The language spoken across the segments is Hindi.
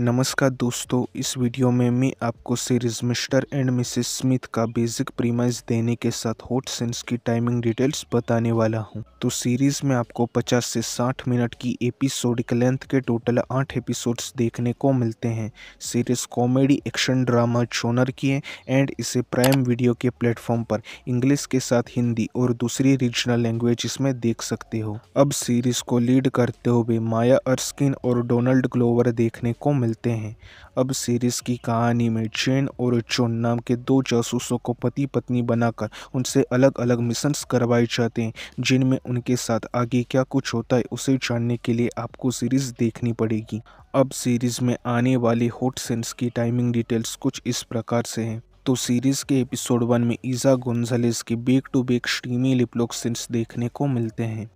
नमस्कार दोस्तों इस वीडियो में मैं आपको series mister and Mrs Smith का बेसिक प्रीमाइज देने के साथ हॉट सेंस की टाइमिंग डिटेल्स बताने वाला हूं। तो सीरीज में आपको 50 से 60 मिनट की एपिसोडिक लेंथ के टोटल आठ एपिसोड्स देखने को मिलते हैं series comedy action drama genre की है एंड इसे प्राइम वीडियो के प्लेटफॉर्म पर इंग्लिश के साथ हिंदी और दूसरी रीजनल लैंग्वेज इसमें देख सकते हो अब सीरीज को लीड करते हुए माया अर्स्किन और डोनाल्ड ग्लोवर देखने को मिल मिलते हैं अब सीरीज़ की कहानी में चेन और चोन नाम के दो जासूसों को पति पत्नी बनाकर उनसे अलग अलग मिशंस करवाए जाते हैं जिनमें उनके साथ आगे क्या कुछ होता है उसे जानने के लिए आपको सीरीज़ देखनी पड़ेगी अब सीरीज़ में आने वाले हॉट सेंस की टाइमिंग डिटेल्स कुछ इस प्रकार से हैं तो सीरीज़ के एपिसोड वन में ईजा गोंजालेस के back to back steamy lip lock scenes देखने को मिलते हैं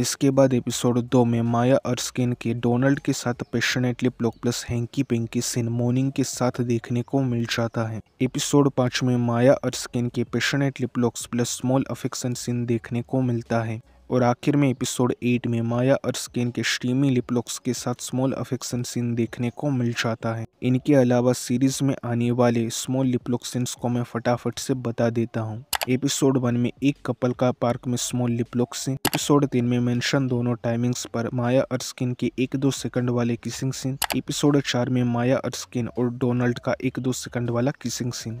इसके बाद एपिसोड दो में माया अर्स्किन के डोनाल्ड के साथ पेशनेटली प्लोक plus hanky panky scene morning के साथ देखने को मिल जाता है एपिसोड पाँच में माया अर्स्किन के पेशनेटली प्लोक्स प्लस स्मॉल अफेक्शन सीन देखने को मिलता है और आखिर में एपिसोड एट में माया और स्किन के स्ट्रीमी लिपलॉक्स के साथ स्मॉल अफेक्शन सीन देखने को मिल जाता है इनके अलावा सीरीज में आने वाले स्मॉल लिपलॉक सीन्स को मैं फटाफट से बता देता हूँ एपिसोड वन में एक कपल का पार्क में स्मॉल लिपलॉक सीन एपिसोड तीन में मेंशन दोनों टाइमिंग्स पर माया और स्किन के एक दो सेकंड वाले किसिंग सीन एपिसोड चार में माया और स्किन और डोनाल्ड का एक दो सेकंड वाला किसिंग सीन